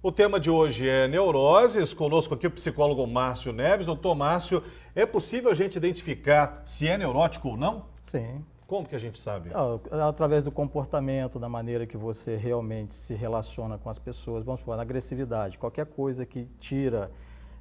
O tema de hoje é neuroses. Conosco aqui o psicólogo Márcio Neves. Doutor Márcio, é possível a gente identificar se é neurótico ou não? Sim. Como que a gente sabe? Ah, é através do comportamento, da maneira que você realmente se relaciona com as pessoas. Vamos supor, na agressividade, qualquer coisa que tira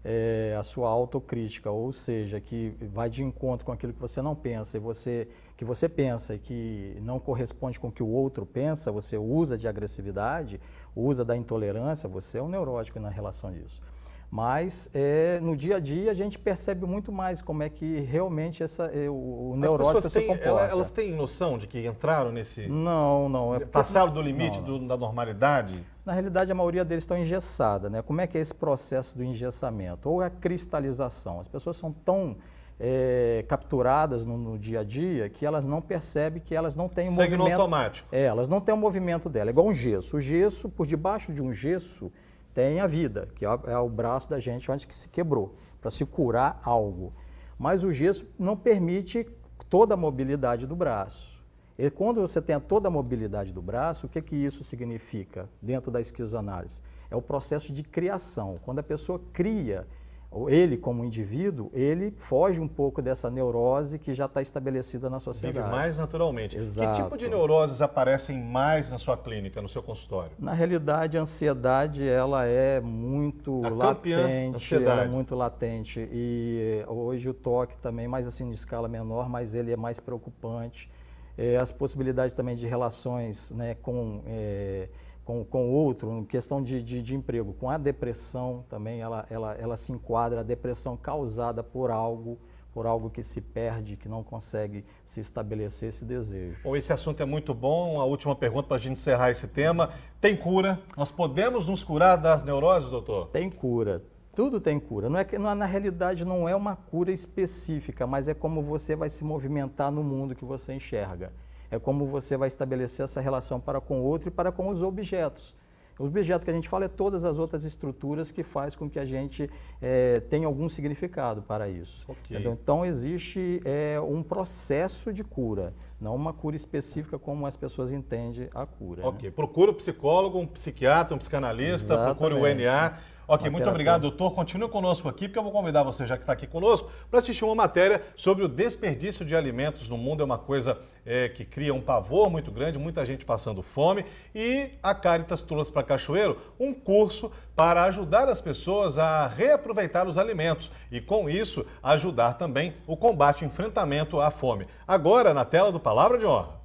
é, a sua autocrítica, ou seja, que vai de encontro com aquilo que você não pensa e você que você pensa e que não corresponde com o que o outro pensa, você usa de agressividade, usa da intolerância, você é um neurótico na relação disso. Mas é, no dia a dia a gente percebe muito mais como é que realmente essa, é, o, o neurótico se têm, comporta. Elas têm noção de que entraram nesse. Não, não. É passaram do limite não, não. Do, da normalidade? Na realidade, a maioria deles estão engessada. Né? Como é que é esse processo do engessamento? Ou a cristalização? As pessoas são tão é, capturadas no, no, dia a dia que elas não percebem que elas não têm um Segue movimento. automático. É, elas não têm o um movimento dela. É igual um gesso. O gesso, por debaixo de um gesso, tem a vida, que é, é o braço da gente onde que se quebrou, para se curar algo. Mas o gesso não permite toda a mobilidade do braço. E quando você tem toda a mobilidade do braço, o que, que isso significa dentro da esquizoanálise? É o processo de criação. Quando a pessoa cria, ou ele como indivíduo, ele foge um pouco dessa neurose que já está estabelecida na sociedade. Vive mais naturalmente. Exato. Que tipo de neuroses aparecem mais na sua clínica, no seu consultório? Na realidade, a ansiedade ela é muito a latente, é ansiedade. é muito latente e hoje o toque também, mais assim de escala menor, mas ele é mais preocupante. É, as possibilidades também de relações, né, com é, com, com outro, em questão de, de, de, emprego, com a depressão também, ela, ela, ela se enquadra, a depressão causada por algo, por algo que se perde, que não consegue se estabelecer esse desejo. Bom, esse assunto é muito bom. A última pergunta para a gente encerrar esse tema. Tem cura? Nós podemos nos curar das neuroses, doutor? Tem cura. Tudo tem cura. Não é que, não, na realidade não é uma cura específica, mas é como você vai se movimentar no mundo que você enxerga. É como você vai estabelecer essa relação para com o outro e para com os objetos. O objeto que a gente fala é todas as outras estruturas que faz com que a gente é, tenha algum significado para isso. Okay. Então, então existe é, um processo de cura, não uma cura específica como as pessoas entendem a cura. Ok, né? procura um psicólogo, um psiquiatra, um psicanalista, Exatamente. procure o NA Ok, muito obrigado, doutor. Continue conosco aqui, porque eu vou convidar você, já que está aqui conosco, para assistir uma matéria sobre o desperdício de alimentos no mundo. É uma coisa é, que cria um pavor muito grande, muita gente passando fome. E a Caritas trouxe para Cachoeiro um curso para ajudar as pessoas a reaproveitar os alimentos e, com isso, ajudar também o combate e enfrentamento à fome. Agora, na tela do Palavra de Honra.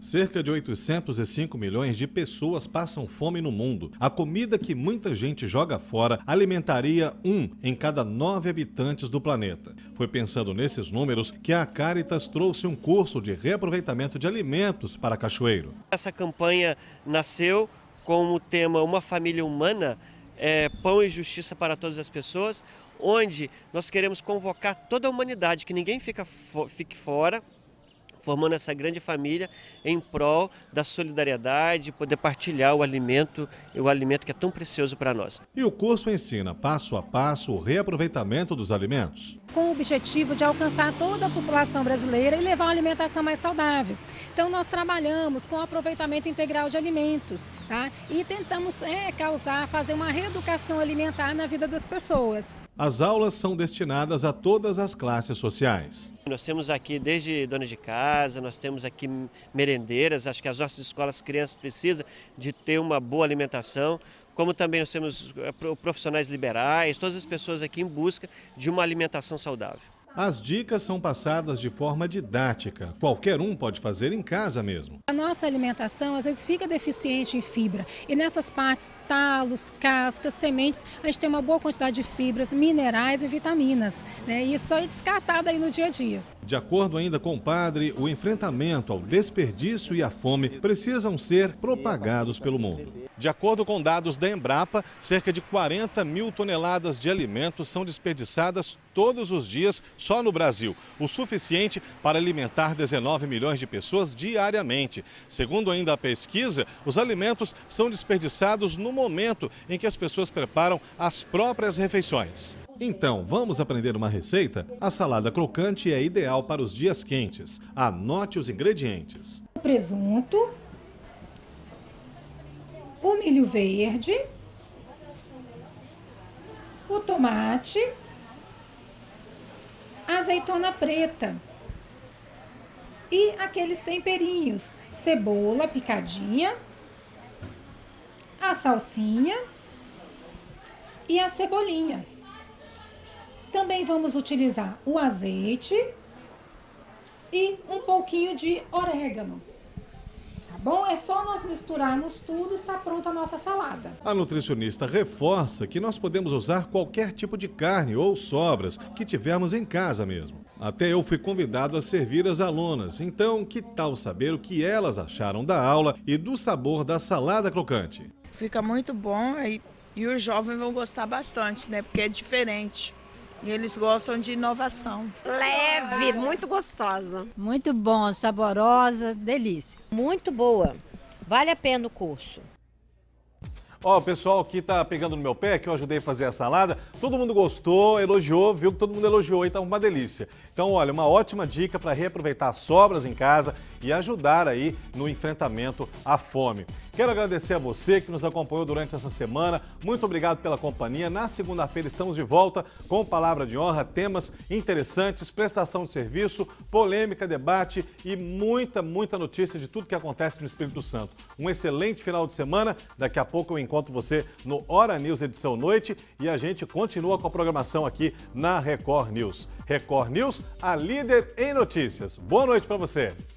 Cerca de 805 milhões de pessoas passam fome no mundo. A comida que muita gente joga fora alimentaria um em cada nove habitantes do planeta. Foi pensando nesses números que a Caritas trouxe um curso de reaproveitamento de alimentos para Cachoeiro. Essa campanha nasceu com o tema Uma Família Humana, é, Pão e Justiça para Todas as Pessoas, onde nós queremos convocar toda a humanidade, que ninguém fica fo fique fora, formando essa grande família em prol da solidariedade, poder partilhar o alimento, o alimento que é tão precioso para nós. E o curso ensina passo a passo o reaproveitamento dos alimentos. Com o objetivo de alcançar toda a população brasileira e levar uma alimentação mais saudável. Então nós trabalhamos com aproveitamento integral de alimentos tá? e tentamos é, causar, fazer uma reeducação alimentar na vida das pessoas. As aulas são destinadas a todas as classes sociais. Nós temos aqui desde dona de casa, nós temos aqui merendeiras, acho que as nossas escolas crianças precisam de ter uma boa alimentação, como também nós temos eh, profissionais liberais, todas as pessoas aqui em busca de uma alimentação saudável. As dicas são passadas de forma didática. Qualquer um pode fazer em casa mesmo. A nossa alimentação às vezes fica deficiente em fibra. E nessas partes, talos, cascas, sementes, a gente tem uma boa quantidade de fibras, minerais e vitaminas. Né? E isso é descartado aí no dia a dia. De acordo ainda com o padre, o enfrentamento ao desperdício e à fome precisam ser propagados pelo mundo. De acordo com dados da Embrapa, cerca de 40 mil toneladas de alimentos são desperdiçadas todos os dias só no Brasil, o suficiente para alimentar 19 milhões de pessoas diariamente. Segundo ainda a pesquisa, os alimentos são desperdiçados no momento em que as pessoas preparam as próprias refeições. Então, vamos aprender uma receita? A salada crocante é ideal para os dias quentes. Anote os ingredientes: o presunto, o milho verde, o tomate, a azeitona preta e aqueles temperinhos: cebola picadinha, a salsinha e a cebolinha. Também vamos utilizar o azeite e um pouquinho de orégano. Tá bom? É só nós misturarmos tudo e está pronta a nossa salada. A nutricionista reforça que nós podemos usar qualquer tipo de carne ou sobras que tivermos em casa mesmo. Até eu fui convidado a servir as alunas, então que tal saber o que elas acharam da aula e do sabor da salada crocante? Fica muito bom e, e os jovens vão gostar bastante, né? Porque é diferente. E eles gostam de inovação. Leve, muito gostosa. Muito bom, saborosa, delícia. Muito boa. Vale a pena o curso. Ó, o pessoal aqui tá pegando no meu pé, que eu ajudei a fazer a salada. Todo mundo gostou, elogiou, viu que todo mundo elogiou e tá uma delícia. Então, olha, uma ótima dica para reaproveitar sobras em casa e ajudar aí no enfrentamento à fome. Quero agradecer a você que nos acompanhou durante essa semana. Muito obrigado pela companhia. Na segunda-feira estamos de volta com Palavra de Honra, temas interessantes, prestação de serviço, polêmica, debate e muita, muita notícia de tudo que acontece no Espírito Santo. Um excelente final de semana. Daqui a pouco eu encontro Encontro você no Hora News edição noite e a gente continua com a programação aqui na Record News. Record News, a líder em notícias. Boa noite para você.